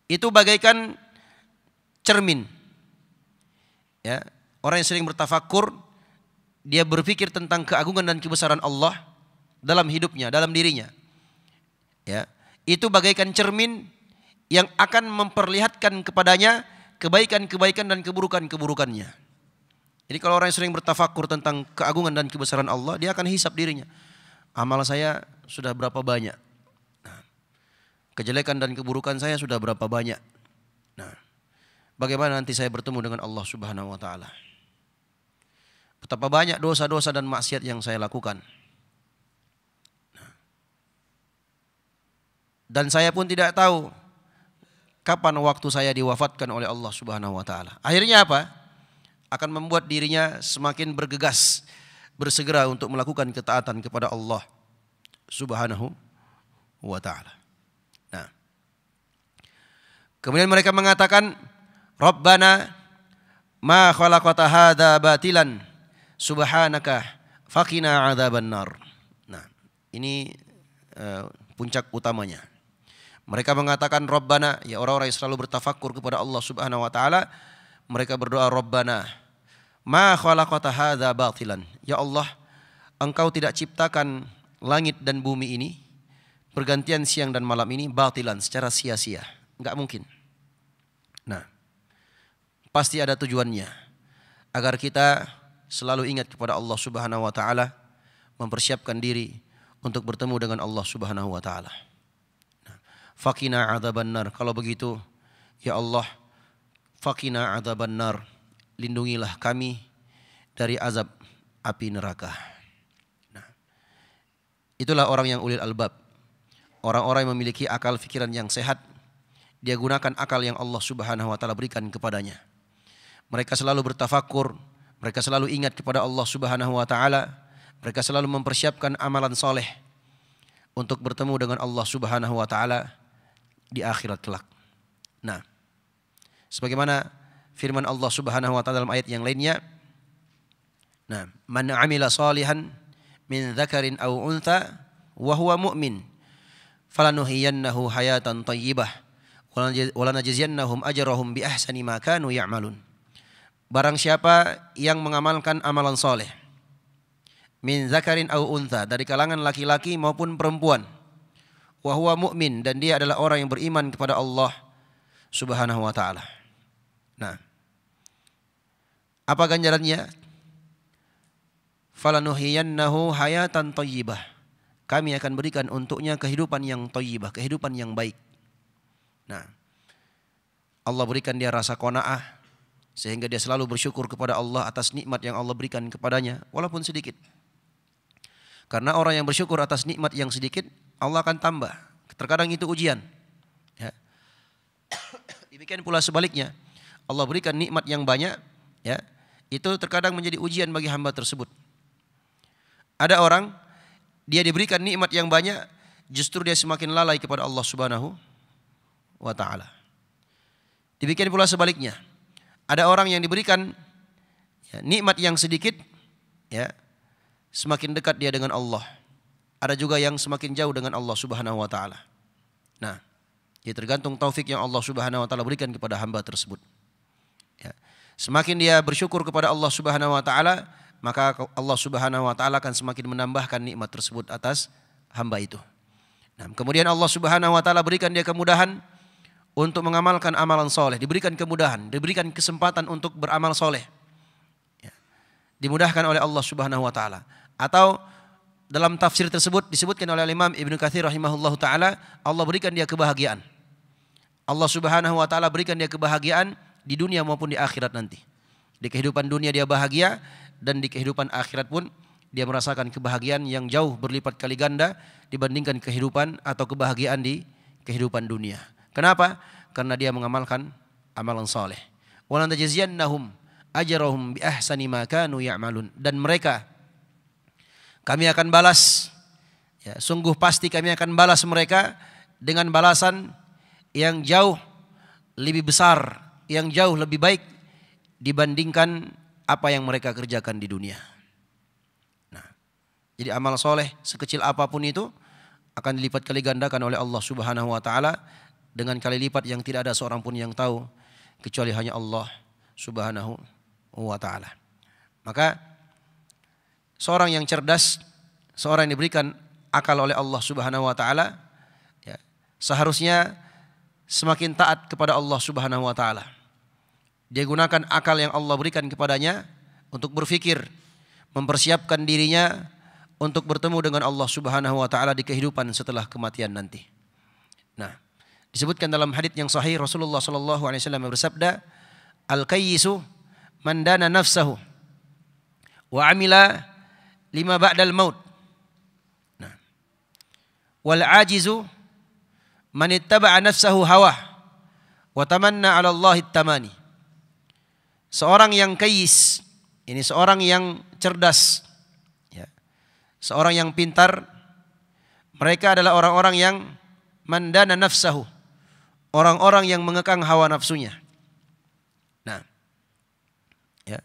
itu bagaikan cermin. Ya, orang yang sering bertafakur dia berpikir tentang keagungan dan kebesaran Allah dalam hidupnya, dalam dirinya. Ya. Itu bagaikan cermin yang akan memperlihatkan kepadanya kebaikan-kebaikan dan keburukan-keburukannya. Jadi kalau orang yang sering bertafakur tentang keagungan dan kebesaran Allah, dia akan hisap dirinya. Amal saya sudah berapa banyak? Nah, kejelekan dan keburukan saya sudah berapa banyak? Nah, bagaimana nanti saya bertemu dengan Allah Subhanahu wa taala? Betapa banyak dosa-dosa dan maksiat yang saya lakukan. Dan saya pun tidak tahu kapan waktu saya diwafatkan oleh Allah Subhanahu wa taala. Akhirnya apa? Akan membuat dirinya semakin bergegas, bersegera untuk melakukan ketaatan kepada Allah Subhanahu wa taala. Nah. Kemudian mereka mengatakan, "Rabbana ma khalaqata hadza batilan subhanaka faqina adzabannar." Nah, ini uh, puncak utamanya. Mereka mengatakan Rabbana, ya orang-orang yang selalu bertafakur kepada Allah Subhanahu wa taala, mereka berdoa Rabbana, ma khalaqata hadza batilan. Ya Allah, Engkau tidak ciptakan langit dan bumi ini pergantian siang dan malam ini batilan secara sia-sia. Enggak mungkin. Nah, pasti ada tujuannya agar kita selalu ingat kepada Allah Subhanahu wa taala, mempersiapkan diri untuk bertemu dengan Allah Subhanahu wa taala. Fakina adzaban nar. Kalau begitu, ya Allah, fakina adzaban nar. Lindungilah kami dari azab api neraka. Nah, itulah orang yang ulil albab. Orang-orang yang memiliki akal fikiran yang sehat. Dia gunakan akal yang Allah Subhanahu wa taala berikan kepadanya. Mereka selalu bertafakur, mereka selalu ingat kepada Allah Subhanahu wa taala. Mereka selalu mempersiapkan amalan soleh untuk bertemu dengan Allah Subhanahu wa taala di akhirat kelak. Nah, sebagaimana firman Allah Subhanahu wa taala dalam ayat yang lainnya, nah, man 'amila salihan min dzakarin aw untha wa huwa mu'min falanuhiyannahu hayatan thayyibah wa lanajziyannahum ajrahum bi ahsani ma kanu ya'malun. Barang siapa yang mengamalkan amalan soleh min zakarin au untha dari kalangan laki-laki maupun perempuan huwa mu'min dan dia adalah orang yang beriman kepada Allah Subhanahu wa taala. Nah. Apa ganjarannya? Falanuhiyannahu hayatan thayyibah. Kami akan berikan untuknya kehidupan yang thayyibah, kehidupan yang baik. Nah, Allah berikan dia rasa qanaah sehingga dia selalu bersyukur kepada Allah atas nikmat yang Allah berikan kepadanya walaupun sedikit. Karena orang yang bersyukur atas nikmat yang sedikit Allah akan tambah. Terkadang itu ujian. Ya. Demikian pula sebaliknya. Allah berikan nikmat yang banyak, ya. Itu terkadang menjadi ujian bagi hamba tersebut. Ada orang dia diberikan nikmat yang banyak, justru dia semakin lalai kepada Allah Subhanahu wa taala. Demikian pula sebaliknya. Ada orang yang diberikan ya, nikmat yang sedikit, ya, semakin dekat dia dengan Allah ada juga yang semakin jauh dengan Allah Subhanahu wa taala. Nah, ya tergantung taufik yang Allah Subhanahu wa taala berikan kepada hamba tersebut. Ya. Semakin dia bersyukur kepada Allah Subhanahu wa taala, maka Allah Subhanahu wa taala akan semakin menambahkan nikmat tersebut atas hamba itu. Nah, kemudian Allah Subhanahu wa taala berikan dia kemudahan untuk mengamalkan amalan soleh, diberikan kemudahan, diberikan kesempatan untuk beramal soleh. Ya. Dimudahkan oleh Allah Subhanahu wa taala. Atau dalam tafsir tersebut disebutkan oleh Imam Ibnu Katsir rahimahullah taala Allah berikan dia kebahagiaan. Allah Subhanahu wa taala berikan dia kebahagiaan di dunia maupun di akhirat nanti. Di kehidupan dunia dia bahagia dan di kehidupan akhirat pun dia merasakan kebahagiaan yang jauh berlipat kali ganda dibandingkan kehidupan atau kebahagiaan di kehidupan dunia. Kenapa? Karena dia mengamalkan amalan soleh. Walan ajrahum bi ahsani ma kanu ya'malun dan mereka kami akan balas. Ya, sungguh pasti kami akan balas mereka dengan balasan yang jauh lebih besar, yang jauh lebih baik dibandingkan apa yang mereka kerjakan di dunia. Nah, jadi amal soleh sekecil apapun itu akan dilipat kali gandakan oleh Allah Subhanahu wa taala dengan kali lipat yang tidak ada seorang pun yang tahu kecuali hanya Allah Subhanahu wa taala. Maka seorang yang cerdas, seorang yang diberikan akal oleh Allah Subhanahu wa taala ya, seharusnya semakin taat kepada Allah Subhanahu wa taala. Dia gunakan akal yang Allah berikan kepadanya untuk berpikir, mempersiapkan dirinya untuk bertemu dengan Allah Subhanahu wa taala di kehidupan setelah kematian nanti. Nah, disebutkan dalam hadis yang sahih Rasulullah sallallahu alaihi wasallam bersabda, "Al-kayyisu man dana nafsahu wa amila lima ba'dal maut. Nah. Wal ajizu man ittaba'a nafsahu hawa, wa tamanna 'ala Allah tamani. Seorang yang kais, ini seorang yang cerdas, ya. seorang yang pintar, mereka adalah orang-orang yang mandana nafsahu, orang-orang yang mengekang hawa nafsunya. Nah, ya.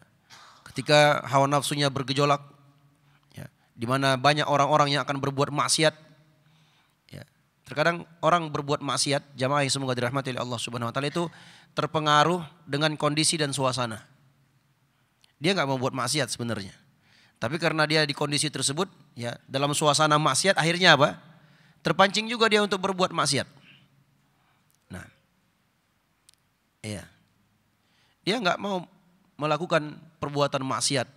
ketika hawa nafsunya bergejolak, di mana banyak orang-orang yang akan berbuat maksiat. Ya. Terkadang orang berbuat maksiat, jamaah yang semoga dirahmati oleh Allah Subhanahu wa taala itu terpengaruh dengan kondisi dan suasana. Dia nggak mau buat maksiat sebenarnya. Tapi karena dia di kondisi tersebut, ya dalam suasana maksiat akhirnya apa? Terpancing juga dia untuk berbuat maksiat. Nah, ya, Dia nggak mau melakukan perbuatan maksiat,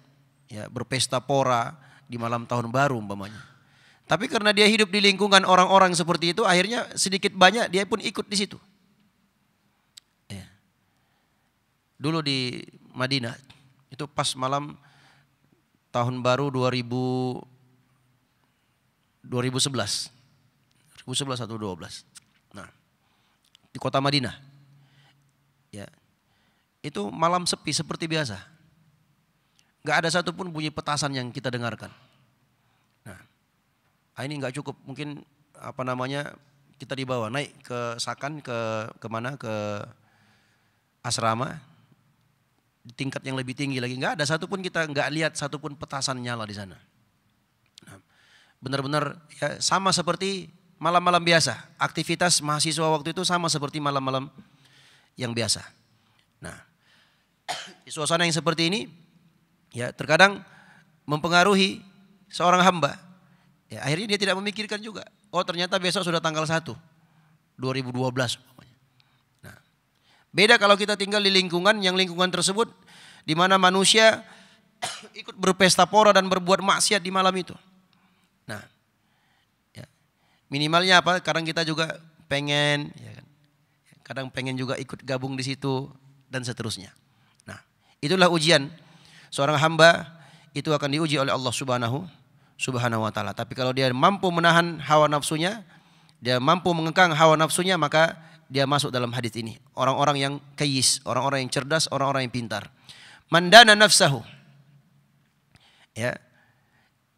ya berpesta pora, di malam tahun baru umpamanya. Tapi karena dia hidup di lingkungan orang-orang seperti itu, akhirnya sedikit banyak dia pun ikut di situ. Ya. Dulu di Madinah, itu pas malam tahun baru 2000, 2011. 2011 atau 12. Nah, di kota Madinah. Ya. Itu malam sepi seperti biasa nggak ada satupun bunyi petasan yang kita dengarkan. Nah, ah, ini nggak cukup. Mungkin apa namanya kita dibawa naik ke Sakan ke kemana ke asrama di tingkat yang lebih tinggi lagi nggak ada satupun kita nggak lihat satupun petasan nyala di sana nah, benar-benar ya, sama seperti malam-malam biasa aktivitas mahasiswa waktu itu sama seperti malam-malam yang biasa nah di suasana yang seperti ini ya terkadang mempengaruhi seorang hamba. Ya, akhirnya dia tidak memikirkan juga. Oh ternyata besok sudah tanggal 1 2012. Nah, beda kalau kita tinggal di lingkungan yang lingkungan tersebut di mana manusia ikut berpesta pora dan berbuat maksiat di malam itu. Nah, ya, minimalnya apa? Kadang kita juga pengen, ya kan? kadang pengen juga ikut gabung di situ dan seterusnya. Nah, itulah ujian seorang hamba itu akan diuji oleh Allah Subhanahu Subhanahu wa taala. Tapi kalau dia mampu menahan hawa nafsunya, dia mampu mengekang hawa nafsunya, maka dia masuk dalam hadis ini. Orang-orang yang kayis, orang-orang yang cerdas, orang-orang yang pintar. Mandana nafsahu. Ya.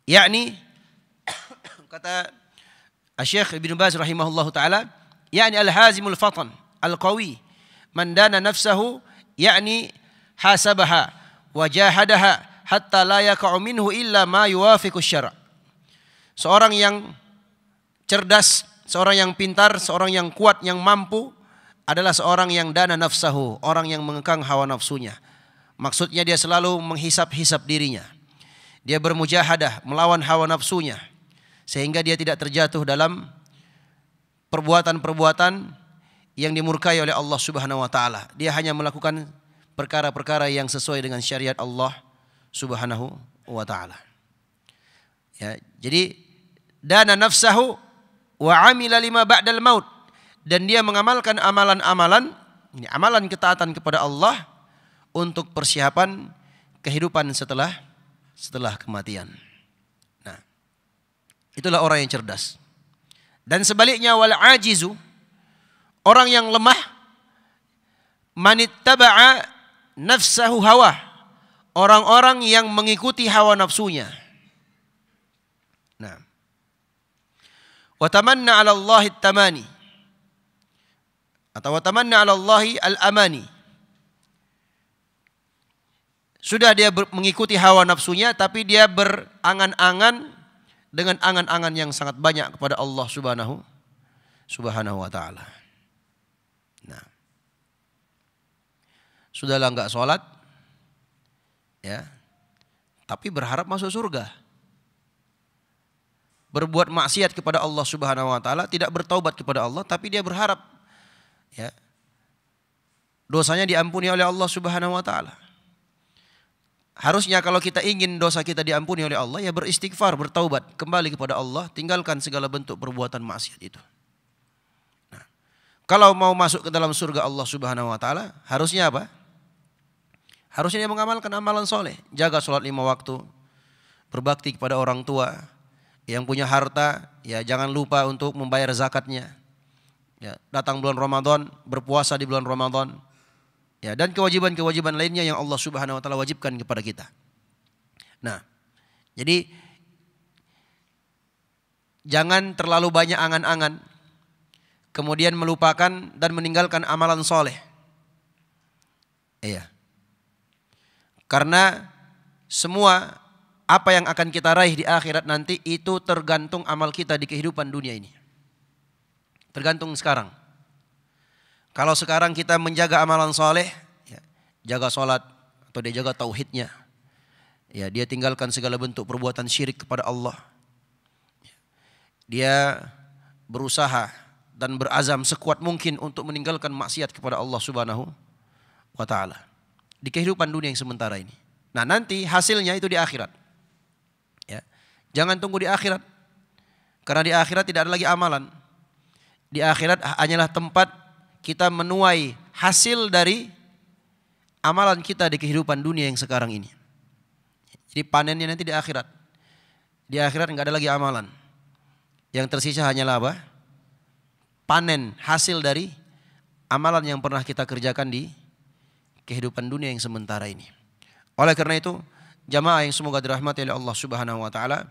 Yakni kata Asy-Syaikh Ibn Baz rahimahullahu taala, yakni al-hazimul fatan, al-qawi. Mandana nafsahu yakni hasabaha wajahadaha hatta la yaqa'u minhu illa ma yuwafiqu syara'. Seorang yang cerdas, seorang yang pintar, seorang yang kuat, yang mampu adalah seorang yang dana nafsahu, orang yang mengekang hawa nafsunya. Maksudnya dia selalu menghisap-hisap dirinya. Dia bermujahadah melawan hawa nafsunya sehingga dia tidak terjatuh dalam perbuatan-perbuatan yang dimurkai oleh Allah Subhanahu wa taala. Dia hanya melakukan perkara-perkara yang sesuai dengan syariat Allah Subhanahu wa taala. Ya, jadi dana nafsahu wa amila lima ba'dal maut dan dia mengamalkan amalan-amalan ini amalan ketaatan kepada Allah untuk persiapan kehidupan setelah setelah kematian. Nah, itulah orang yang cerdas. Dan sebaliknya wal ajizu orang yang lemah manittaba'a nafsahu hawa. Orang-orang yang mengikuti hawa nafsunya. Nah. tamanna 'ala Allah tamani. Atau tamanna 'ala Allah al-amani. Sudah dia mengikuti hawa nafsunya tapi dia berangan-angan dengan angan-angan yang sangat banyak kepada Allah Subhanahu Subhanahu wa taala. sudahlah nggak sholat, ya, tapi berharap masuk surga. Berbuat maksiat kepada Allah Subhanahu wa taala, tidak bertaubat kepada Allah, tapi dia berharap ya dosanya diampuni oleh Allah Subhanahu wa taala. Harusnya kalau kita ingin dosa kita diampuni oleh Allah ya beristighfar, bertaubat, kembali kepada Allah, tinggalkan segala bentuk perbuatan maksiat itu. Nah, kalau mau masuk ke dalam surga Allah Subhanahu wa taala, harusnya apa? Harusnya dia mengamalkan amalan soleh. Jaga sholat lima waktu. Berbakti kepada orang tua. Yang punya harta, ya jangan lupa untuk membayar zakatnya. Ya, datang bulan Ramadan, berpuasa di bulan Ramadan. Ya, dan kewajiban-kewajiban lainnya yang Allah Subhanahu wa taala wajibkan kepada kita. Nah, jadi jangan terlalu banyak angan-angan kemudian melupakan dan meninggalkan amalan soleh. Iya. Karena semua apa yang akan kita raih di akhirat nanti itu tergantung amal kita di kehidupan dunia ini. Tergantung sekarang. Kalau sekarang kita menjaga amalan soleh, ya, jaga sholat atau dia jaga tauhidnya, ya dia tinggalkan segala bentuk perbuatan syirik kepada Allah. Dia berusaha dan berazam sekuat mungkin untuk meninggalkan maksiat kepada Allah Subhanahu wa taala di kehidupan dunia yang sementara ini. Nah nanti hasilnya itu di akhirat. Ya. Jangan tunggu di akhirat. Karena di akhirat tidak ada lagi amalan. Di akhirat hanyalah tempat kita menuai hasil dari amalan kita di kehidupan dunia yang sekarang ini. Jadi panennya nanti di akhirat. Di akhirat nggak ada lagi amalan. Yang tersisa hanyalah apa? Panen hasil dari amalan yang pernah kita kerjakan di kehidupan dunia yang sementara ini. Oleh karena itu, jamaah yang semoga dirahmati oleh Allah Subhanahu wa taala,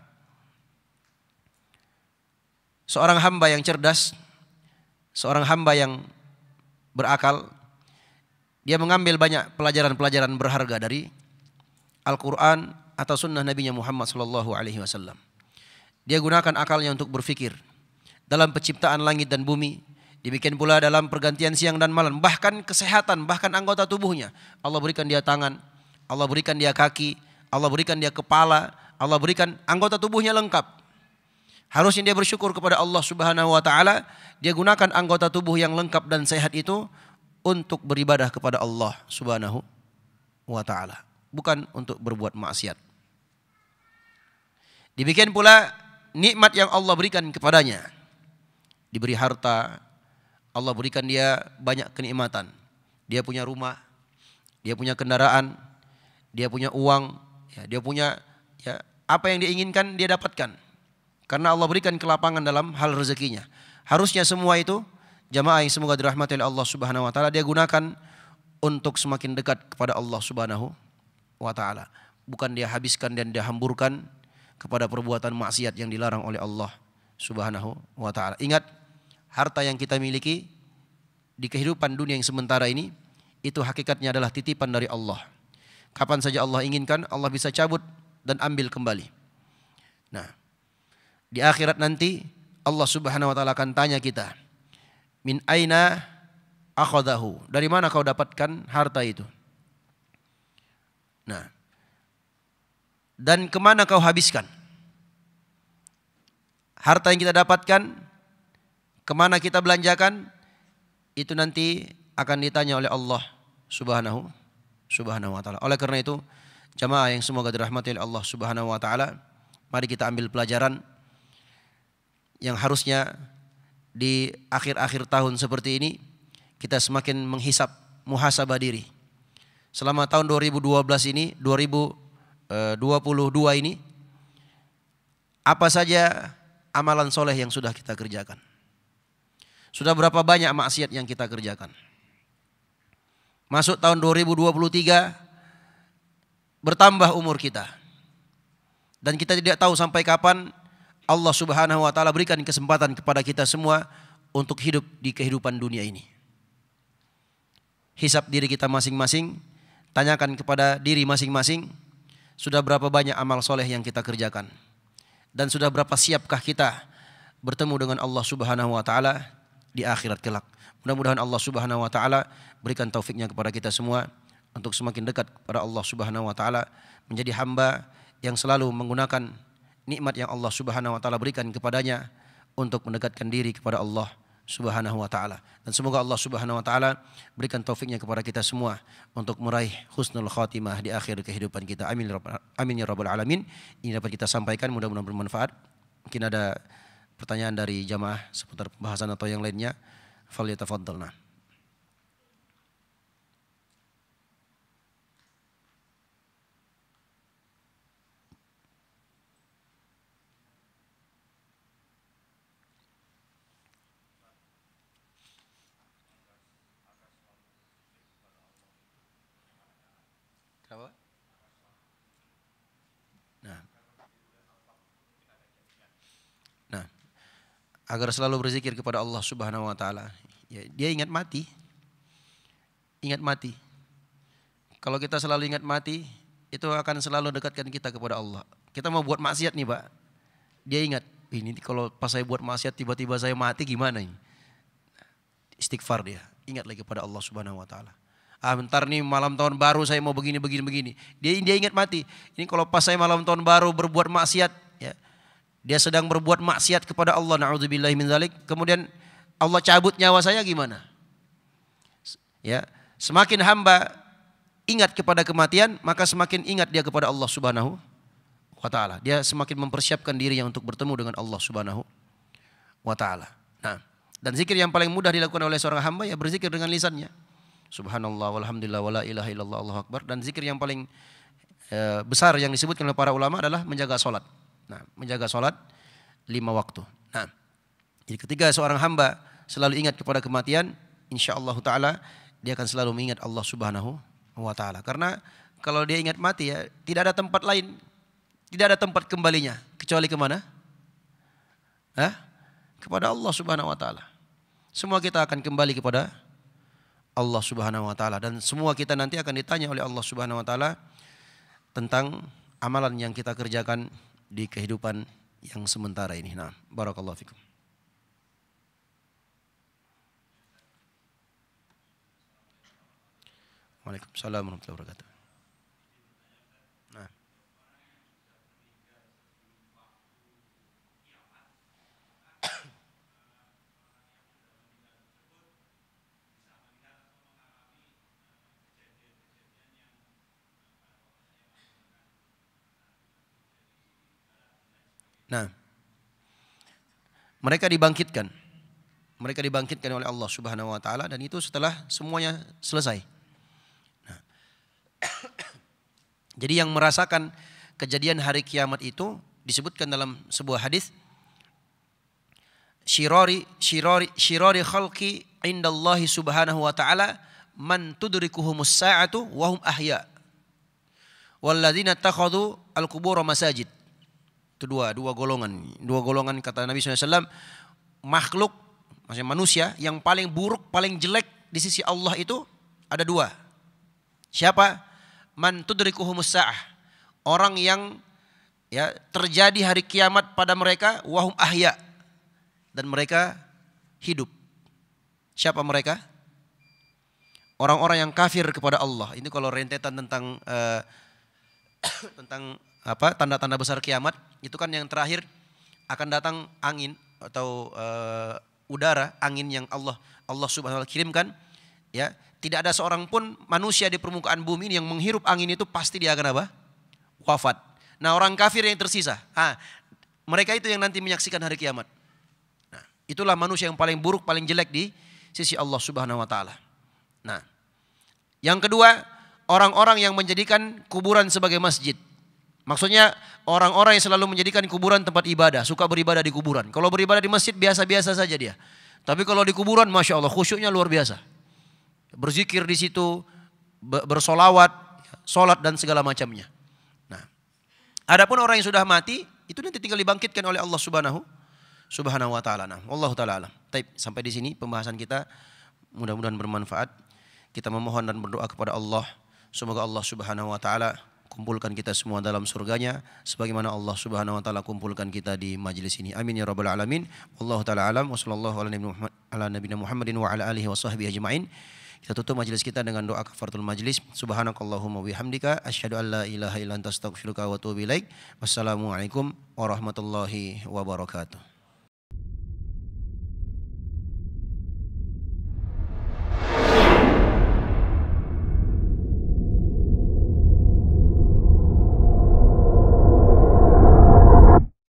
seorang hamba yang cerdas, seorang hamba yang berakal, dia mengambil banyak pelajaran-pelajaran berharga dari Al-Qur'an atau sunnah Nabi Muhammad sallallahu alaihi wasallam. Dia gunakan akalnya untuk berfikir dalam penciptaan langit dan bumi, dibikin pula dalam pergantian siang dan malam, bahkan kesehatan, bahkan anggota tubuhnya. Allah berikan dia tangan, Allah berikan dia kaki, Allah berikan dia kepala, Allah berikan anggota tubuhnya lengkap. Harusnya dia bersyukur kepada Allah Subhanahu wa taala, dia gunakan anggota tubuh yang lengkap dan sehat itu untuk beribadah kepada Allah Subhanahu wa taala, bukan untuk berbuat maksiat. dibikin pula nikmat yang Allah berikan kepadanya. Diberi harta, Allah berikan dia banyak kenikmatan. Dia punya rumah, dia punya kendaraan, dia punya uang, ya, dia punya ya, apa yang diinginkan dia dapatkan. Karena Allah berikan kelapangan dalam hal rezekinya. Harusnya semua itu jamaah yang semoga dirahmati oleh Allah Subhanahu wa taala dia gunakan untuk semakin dekat kepada Allah Subhanahu wa taala. Bukan dia habiskan dan dia hamburkan kepada perbuatan maksiat yang dilarang oleh Allah Subhanahu wa taala. Ingat harta yang kita miliki di kehidupan dunia yang sementara ini itu hakikatnya adalah titipan dari Allah. Kapan saja Allah inginkan, Allah bisa cabut dan ambil kembali. Nah, di akhirat nanti Allah Subhanahu wa taala akan tanya kita, "Min aina akhadahu?" Dari mana kau dapatkan harta itu? Nah, dan kemana kau habiskan? Harta yang kita dapatkan Kemana kita belanjakan? Itu nanti akan ditanya oleh Allah Subhanahu Subhanahu wa taala. Oleh karena itu, jamaah yang semoga dirahmati oleh Allah Subhanahu wa taala, mari kita ambil pelajaran yang harusnya di akhir-akhir tahun seperti ini kita semakin menghisap muhasabah diri. Selama tahun 2012 ini, 2022 eh, ini apa saja amalan soleh yang sudah kita kerjakan? Sudah berapa banyak maksiat yang kita kerjakan? Masuk tahun 2023 bertambah umur kita. Dan kita tidak tahu sampai kapan Allah Subhanahu wa taala berikan kesempatan kepada kita semua untuk hidup di kehidupan dunia ini. Hisap diri kita masing-masing, tanyakan kepada diri masing-masing sudah berapa banyak amal soleh yang kita kerjakan dan sudah berapa siapkah kita bertemu dengan Allah Subhanahu wa taala di akhirat kelak. Mudah-mudahan Allah Subhanahu wa taala berikan taufiknya kepada kita semua untuk semakin dekat kepada Allah Subhanahu wa taala, menjadi hamba yang selalu menggunakan nikmat yang Allah Subhanahu wa taala berikan kepadanya untuk mendekatkan diri kepada Allah Subhanahu wa taala. Dan semoga Allah Subhanahu wa taala berikan taufiknya kepada kita semua untuk meraih husnul khatimah di akhir kehidupan kita. Amin ya amin ya rabbal alamin. Ini dapat kita sampaikan mudah-mudahan bermanfaat. Mungkin ada pertanyaan dari jamaah seputar pembahasan atau yang lainnya, nah. agar selalu berzikir kepada Allah Subhanahu wa taala. Ya, dia ingat mati. Ingat mati. Kalau kita selalu ingat mati, itu akan selalu dekatkan kita kepada Allah. Kita mau buat maksiat nih, Pak. Dia ingat, ini kalau pas saya buat maksiat tiba-tiba saya mati gimana ini? Istighfar dia, ingat lagi kepada Allah Subhanahu wa taala. Ah, bentar nih malam tahun baru saya mau begini begini begini. Dia dia ingat mati. Ini kalau pas saya malam tahun baru berbuat maksiat, ya. Dia sedang berbuat maksiat kepada Allah. Na'udzubillah min zalik. Kemudian Allah cabut nyawa saya gimana? Ya, semakin hamba ingat kepada kematian, maka semakin ingat dia kepada Allah Subhanahu wa taala. Dia semakin mempersiapkan dirinya untuk bertemu dengan Allah Subhanahu wa taala. Nah, dan zikir yang paling mudah dilakukan oleh seorang hamba ya berzikir dengan lisannya. Subhanallah walhamdulillah wala ilaha illallah Allahu akbar dan zikir yang paling eh, besar yang disebutkan oleh para ulama adalah menjaga salat. Nah, menjaga sholat lima waktu. Nah, jadi ketiga seorang hamba selalu ingat kepada kematian, insya Allah Taala dia akan selalu mengingat Allah Subhanahu wa Taala. Karena kalau dia ingat mati ya tidak ada tempat lain, tidak ada tempat kembalinya kecuali kemana? Hah? Kepada Allah Subhanahu Wa Taala. Semua kita akan kembali kepada Allah Subhanahu Wa Taala dan semua kita nanti akan ditanya oleh Allah Subhanahu Wa Taala tentang amalan yang kita kerjakan di kehidupan yang sementara ini. Nah, barakallahu fikum. Waalaikumsalam warahmatullahi wabarakatuh. Nah, mereka dibangkitkan. Mereka dibangkitkan oleh Allah Subhanahu wa taala dan itu setelah semuanya selesai. Nah. Jadi yang merasakan kejadian hari kiamat itu disebutkan dalam sebuah hadis Shirori shirori shirori khalqi indallahi subhanahu wa ta'ala man tudrikuhumus sa'atu wa hum ahya. Walladzina takhadhu al-qubur masajid. Itu dua, dua golongan. Dua golongan kata Nabi SAW, makhluk, maksudnya manusia yang paling buruk, paling jelek di sisi Allah itu ada dua. Siapa? Man tudrikuhumus sa'ah. Orang yang ya terjadi hari kiamat pada mereka wahum ahya dan mereka hidup. Siapa mereka? Orang-orang yang kafir kepada Allah. Ini kalau rentetan tentang uh, tentang apa tanda-tanda besar kiamat itu kan yang terakhir akan datang angin atau uh, udara angin yang Allah Allah Subhanahu wa taala kirimkan ya tidak ada seorang pun manusia di permukaan bumi ini yang menghirup angin itu pasti dia akan apa wafat nah orang kafir yang tersisa ah mereka itu yang nanti menyaksikan hari kiamat nah itulah manusia yang paling buruk paling jelek di sisi Allah Subhanahu wa taala nah yang kedua orang-orang yang menjadikan kuburan sebagai masjid Maksudnya orang-orang yang selalu menjadikan kuburan tempat ibadah, suka beribadah di kuburan. Kalau beribadah di masjid biasa-biasa saja dia. Tapi kalau di kuburan Masya Allah khusyuknya luar biasa. Berzikir di situ, bersolawat, solat dan segala macamnya. Nah, adapun orang yang sudah mati itu nanti tinggal dibangkitkan oleh Allah Subhanahu Subhanahu wa taala. Nah, Allah taala alam. Taip, sampai di sini pembahasan kita mudah-mudahan bermanfaat. Kita memohon dan berdoa kepada Allah. Semoga Allah Subhanahu wa taala kumpulkan kita semua dalam surganya sebagaimana Allah Subhanahu wa taala kumpulkan kita di majlis ini. Amin ya rabbal alamin. Allah taala alam wa sallallahu ala nabiyina Muhammadin wa ala alihi ajmain. Kita tutup kita dengan doa kafaratul Subhanakallahumma bihamdika asyhadu an la ilaha illa anta astaghfiruka wa atubu ilaik. Wassalamualaikum warahmatullahi wabarakatuh.